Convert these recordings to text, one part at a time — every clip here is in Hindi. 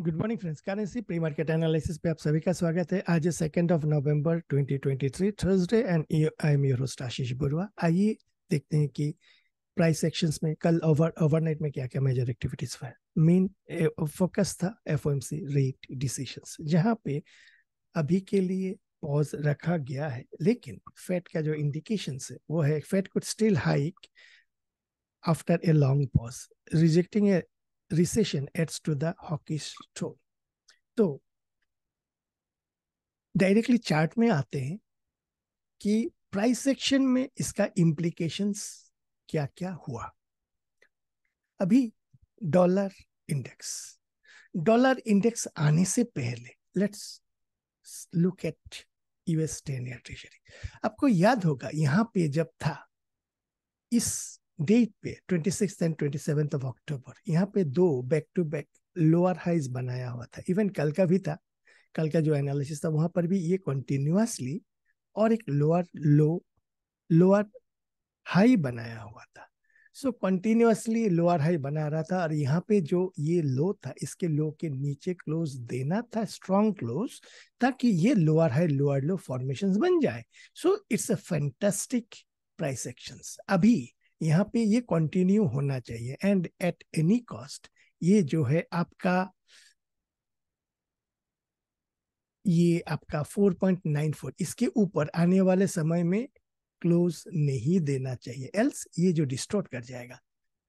Good morning friends currency pre market analysis पे आप सभी का स्वागत है आज second of November 2023 Thursday and I am your host Ashish Burwa आइए देखते हैं कि प्राइस सेक्शंस में कल ओवर ओवरनाइट में क्या क्या मेजर एक्टिविटीज हुआ मेन फोकस था एफ रेट डिसीशन जहाँ पे अभी के लिए पॉज रखा गया है लेकिन फेड का जो इंडिकेशन है वो है Fed could still hike after a long pause rejecting a recession adds to the hawkish tone. तो directly chart में आते हैं कि price सेक्शन में इसका implications क्या क्या हुआ अभी dollar index. Dollar index आने से पहले let's look at US 10 year treasury. आपको याद होगा यहाँ पे जब था इस डेट पे twenty and twenty of October यहाँ पे दो back to back lower highs बनाया हुआ था इवन कल का भी था कल का जो एनालिसिस था वहां पर भी ये कंटिन्यूसली और एक लोअर लो लोअर हाई बनाया हुआ था सो कंटिन्यूसली लोअर हाई बना रहा था और यहाँ पे जो ये लो था इसके लो के नीचे क्लोज देना था स्ट्रॉन्ग क्लोज ताकि ये lower high lower low formation बन जाए so it's a fantastic price action अभी यहाँ पे ये कंटिन्यू होना चाहिए एंड एट एनी कॉस्ट ये जो है आपका ये आपका 4.94 इसके ऊपर आने वाले समय में क्लोज नहीं देना चाहिए एल्स ये जो डिस्टोर्ट कर जाएगा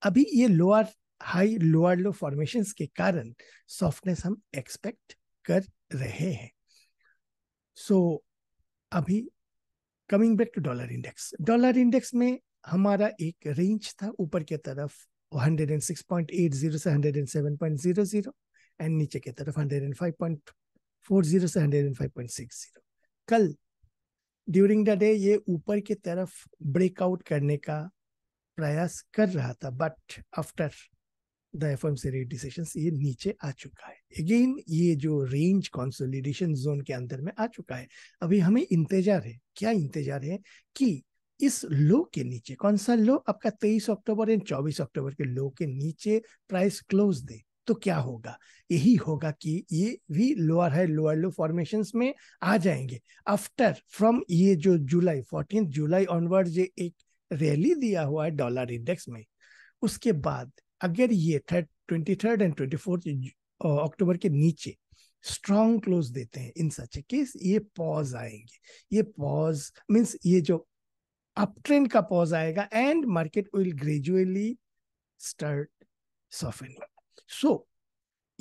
अभी ये lower high lower low formations के कारण सॉफ्टनेस हम एक्सपेक्ट कर रहे हैं सो so, अभी coming back to dollar index dollar index में हमारा एक रेंज था ऊपर की तरफ 106.80 से 107.00 एंड नीचे की तरफ 105.40 से 105.60 कल ड्यूरिंग द डे ये ऊपर की तरफ ब्रेकआउट करने का प्रयास कर रहा था but after the F M C decision ये नीचे आ चुका है अगेन ये जो रेंज कॉन्सोलिडेशन जोन के अंदर में आ चुका है अभी हमें इंतजार है क्या इंतजार है कि इस लो के नीचे कौन सा लो आपका 23 अक्टूबर एंड 24 अक्टूबर के लो के नीचे प्राइस क्लोज दे तो क्या होगा यही होगा कि ये भी लोअर है लोअर लो फॉर्मेशन में आ जाएंगे आफ्टर फ्रॉम ये जो जुलाई फोर्टीन जुलाई ऑनवर्ड ये एक रैली दिया हुआ है डॉलर इंडेक्स में उसके बाद अगर ये third twenty third and twenty fourth October के नीचे स्ट्रॉन्ग क्लोज देते हैं इन सच केस ये पॉज आएंगे ये पॉज मीन्स ये जो अप ट्रेंड का पॉज आएगा and market will gradually start softening so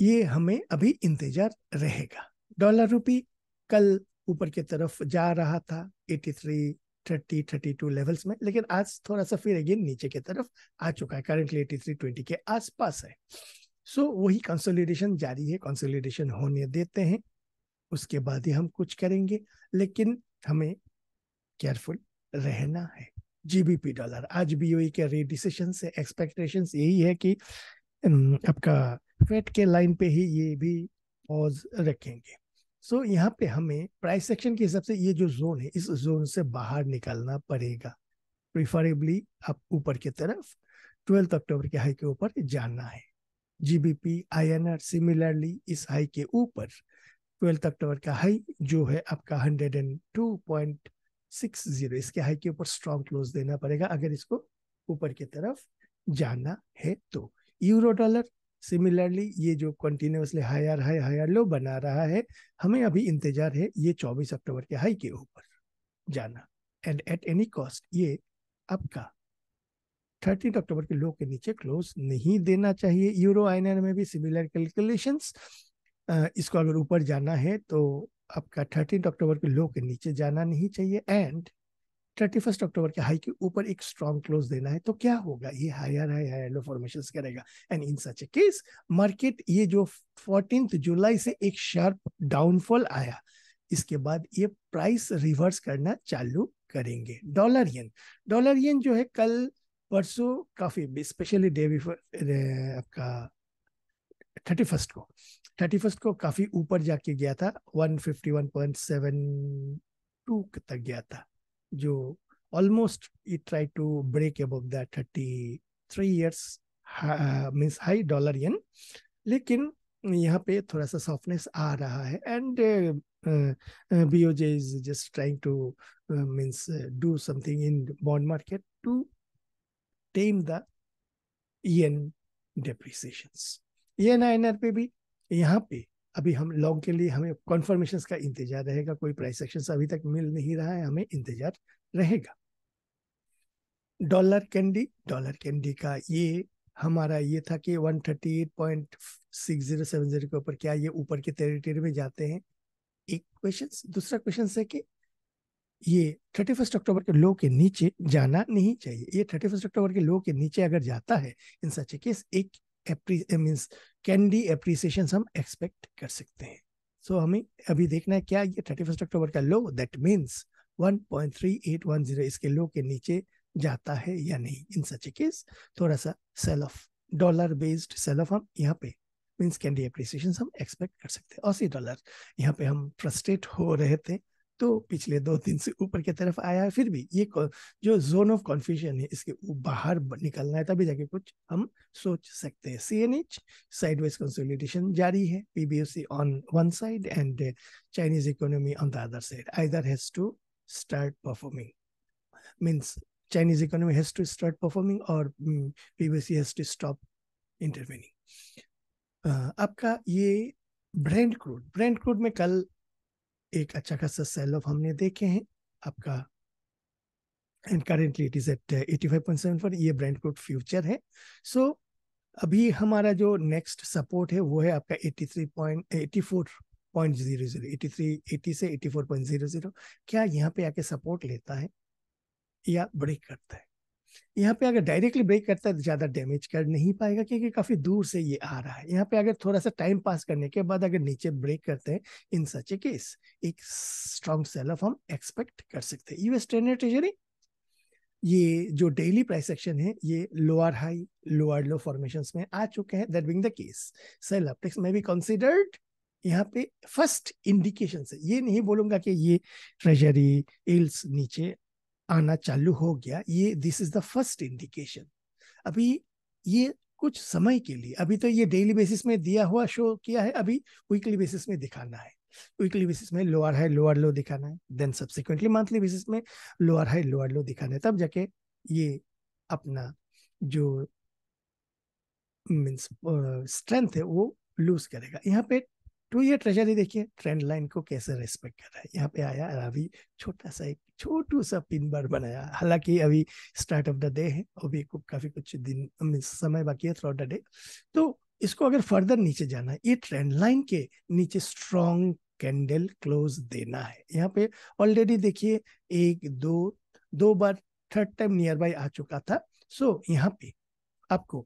ये हमें अभी इंतजार रहेगा डॉलर रुपी कल ऊपर की तरफ जा रहा था 83 थर्टी थर्टी टू लेवल्स में लेकिन आज थोड़ा सा फिर अगेन नीचे की तरफ आ चुका है करंटली एटी थ्री ट्वेंटी के आसपास है सो so, वही कंसोलिडेशन जारी है कंसोलिडेशन होने देते हैं उसके बाद ही हम कुछ करेंगे लेकिन हमें केयरफुल रहना है जीबीपी डॉलर आज बीओई के रेट डिसीशन से एक्सपेक्टेशंस यही है कि आपका फेट के लाइन पे ही ये भी पॉज रखेंगे सो so, यहाँ पे हमें प्राइस सेक्शन के हिसाब से ये जो जोन है इस जोन से बाहर निकलना पड़ेगा प्रिफरेबली आप ऊपर की तरफ ट्वेल्थ अक्टूबर के हाई के ऊपर जाना है जीबीपी आईएनआर सिमिलरली इस हाई के ऊपर ट्वेल्थ अक्टूबर का हाई जो है आपका hundred and two point six zero इसके हाई के ऊपर स्ट्रॉन्ग क्लोज देना पड़ेगा अगर इसको ऊपर की तरफ जाना है तो यूरो डॉलर सिमिलरली ये जो continuously higher high higher low बना रहा है हमें अभी इंतजार है ये 24 अक्टूबर के हाई के ऊपर जाना एंड एट एनी कॉस्ट ये आपका थर्टीन अक्टूबर के लो के नीचे क्लोज नहीं देना चाहिए यूरो आईनर में भी सिमिलर कैलकुलेशंस इसको अगर ऊपर जाना है तो आपका थर्टीन अक्टूबर के लो के नीचे जाना नहीं चाहिए एंड थर्टी फर्स्ट अक्टूबर के हाई के ऊपर एक स्ट्रॉन्ग क्लोज देना है तो क्या होगा ये higher high higher low formation करेगा and in such a case market ये जो फोर्टीन जुलाई से एक शार्प डाउनफॉल आया इसके बाद ये प्राइस रिवर्स करना चालू करेंगे डॉलर येन डॉलर येन जो है कल परसों काफी स्पेशली डे बिफोर आपका थर्टी फर्स्ट को थर्टी फर्स्ट को काफ़ी ऊपर जाके गया था one fifty one point seven two तक गया था जो almost it try to break above the thirty three years means high dollar yen लेकिन यहाँ पे थोड़ा सा सॉफ्टनेस आ रहा है and B O J is just trying to means do something in bond market to tame the yen depreciations. ये एन आई एन आर पे भी यहाँ पे अभी हम लॉन्ग के लिए हमें कॉन्फर्मेशन का इंतजार रहेगा कोई प्राइस एक्शन अभी तक मिल नहीं रहा है हमें इंतजार रहेगा डॉलर कैंडी डॉलर कैंडी का ये हमारा ये था कि 138.6070 के ऊपर क्या ये ऊपर के टेरिटरी में जाते हैं एक क्वेश्चन दूसरा क्वेश्चन है कि ये थर्टी फर्स्ट अक्टूबर के लो के नीचे जाना नहीं चाहिए ये थर्टी फर्स्ट अक्टूबर के लो के नीचे अगर जाता है इन सच केस एक मीन्स कैंडी अप्रिसिएशन हम एक्सपेक्ट कर सकते हैं सो so, हमें अभी देखना है क्या ये थर्टी फर्स्ट अक्टूबर का low that means one one point three eight zero इसके लो के नीचे जाता है या नहीं इन सच केस थोड़ा सा sell off dollar based sell off हम यहाँ पे मीन्स कैंडी अप्रिसिएशन हम एक्सपेक्ट कर सकते हैं अस्सी डॉलर यहाँ पे हम फ्रस्ट्रेट हो रहे थे तो पिछले दो दिन से ऊपर की तरफ आया है फिर भी ये जो जोन ऑफ कॉन्फ्यूजन है इसके बाहर निकलना है तभी जाके कुछ हम सोच सकते हैं C N H sideways consolidation जारी है PBOC on one side and Chinese economy on the other side either has to start performing means Chinese economy has to start performing or um, mm, PBC has to stop intervening. Uh, आपका ये ब्रेंड क्रूड ब्रेंड क्रूड में कल एक अच्छा खासा सेल ऑफ हमने देखे हैं आपका and currently it is at eighty five point seven four ये ब्रांड कोड फ्यूचर है सो so, अभी हमारा जो नेक्स्ट सपोर्ट है वो है आपका eighty three point eighty four point zero zero eighty three eighty से eighty four point zero zero क्या यहाँ पे आके सपोर्ट लेता है या ब्रेक करता है यहाँ पे अगर डायरेक्टली ब्रेक करता है तो ज्यादा डैमेज कर नहीं पाएगा क्योंकि काफी दूर से ये आ रहा है यहाँ पे अगर थोड़ा सा टाइम पास करने के बाद अगर नीचे ब्रेक करते हैं इन सच ए केस एक स्ट्रॉन्ग सेल ऑफ हम एक्सपेक्ट कर सकते हैं यूएस ट्रेनर ट्रेजरी ये जो डेली प्राइस एक्शन है ये lower high lower low formation में आ चुके हैं that being the case sell upticks may be considered यहाँ पे फर्स्ट इंडिकेशन है ये नहीं बोलूंगा कि ये ट्रेजरी एल्स नीचे आना चालू हो गया ये this is the first indication अभी ये कुछ समय के लिए अभी तो ये डेली बेसिस में दिया हुआ शो किया है अभी वीकली बेसिस में दिखाना है वीकली बेसिस में लोअर हाई लोअर लो दिखाना है देन सब्सिक्वेंटली मंथली बेसिस में लोअर हाई लोअर लो दिखाना है तब जाके ये अपना जो मीन्स स्ट्रेंथ है वो लूज करेगा यहाँ पे टू तो ईयर ट्रेजरी देखिए ट्रेंड लाइन को कैसे रेस्पेक्ट कर रहा है यहाँ पे आया और अभी छोटा सा एक छोटू सा पिन बार बनाया हालांकि अभी स्टार्ट ऑफ द डे है अभी काफी कुछ दिन समय बाकी है थ्रू द डे तो इसको अगर फर्दर नीचे जाना है ये ट्रेंड लाइन के नीचे स्ट्रॉन्ग कैंडल क्लोज देना है यहाँ पे ऑलरेडी देखिए एक दो दो बार थर्ड टाइम नियर बाय आ चुका था सो so, यहाँ पे आपको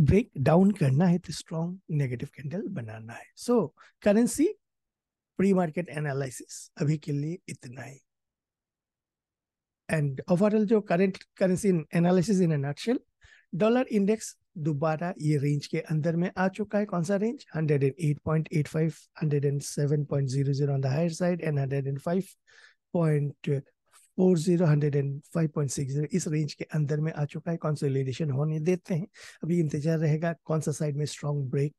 ब्रेक डाउन करना है तो स्ट्रॉन्ग नेगेटिव कैंडल बनाना है so currency pre market analysis अभी के लिए इतना ही एंड ओवरऑल जो current currency analysis in nutshell dollar index दोबारा ये रेंज के अंदर में आ चुका है कौन सा range 108.85 107.00 on the higher side and 105. Four इस रेंज के अंदर में आ चुका है कॉन्सोलिडेशन होने देते हैं अभी इंतजार रहेगा कौन सा साइड में स्ट्रॉन्ग ब्रेक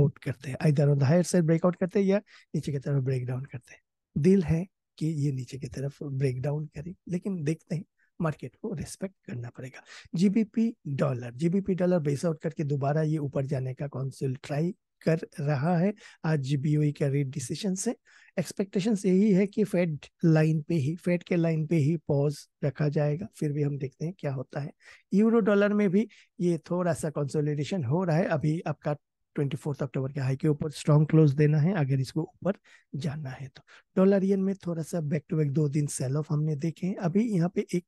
आउट करते हैं इधर ऑन हायर साइड ब्रेकआउट करते हैं या नीचे की तरफ ब्रेक डाउन करते हैं दिल है कि ये नीचे की तरफ ब्रेक डाउन करे लेकिन देखते हैं मार्केट को रेस्पेक्ट करना पड़ेगा GBP dollar GBP dollar base out करके दोबारा ये ऊपर जाने का कौन ट्राई कर रहा है आज जीबीओई का रेट डिसीजन से एक्सपेक्टेशन यही है कि फेड लाइन पे ही फेड के लाइन पे ही पॉज रखा जाएगा फिर भी हम देखते हैं क्या होता है यूरो डॉलर में भी ये थोड़ा सा कंसोलिडेशन हो रहा है अभी आपका 24 अक्टूबर के हाई के ऊपर स्ट्रॉन्ग क्लोज देना है अगर इसको ऊपर जाना है तो डॉलर यन में थोड़ा सा बैक टू बैक दो दिन सेल ऑफ हमने देखे हैं अभी यहाँ पे एक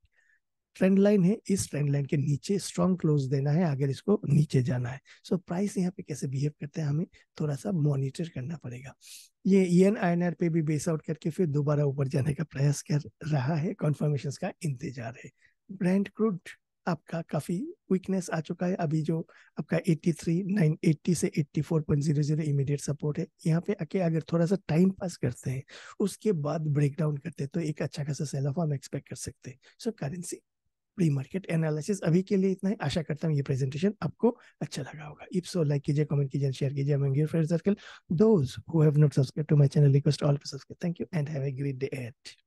ट्रेंड लाइन है इस ट्रेंड लाइन के नीचे स्ट्रॉन्ग क्लोज देना है अगर इसको नीचे जाना है सो प्राइस यहाँ पे कैसे बिहेव करते हैं हमें थोड़ा सा मॉनिटर करना पड़ेगा ये एन आई पे भी बेस आउट करके फिर दोबारा ऊपर जाने का प्रयास कर रहा है कॉन्फर्मेशन का इंतजार है ब्रांड क्रूड आपका काफ़ी वीकनेस आ चुका है अभी जो आपका 83 980 से 84.00 इमीडिएट सपोर्ट है यहाँ पे आके अगर थोड़ा सा टाइम पास करते हैं उसके बाद ब्रेकडाउन करते हैं तो एक अच्छा खासा सेल ऑफ हम एक्सपेक्ट कर सकते हैं so currency pre market analysis अभी के लिए इतना ही आशा करता हूँ ये प्रेजेंटेशन आपको अच्छा लगा होगा इफ सो लाइक कीजिए कमेंट कीजिए शेयर कीजिए among your friends circle those who have not subscribe to my channel request all to subscribe thank you and have a great day eight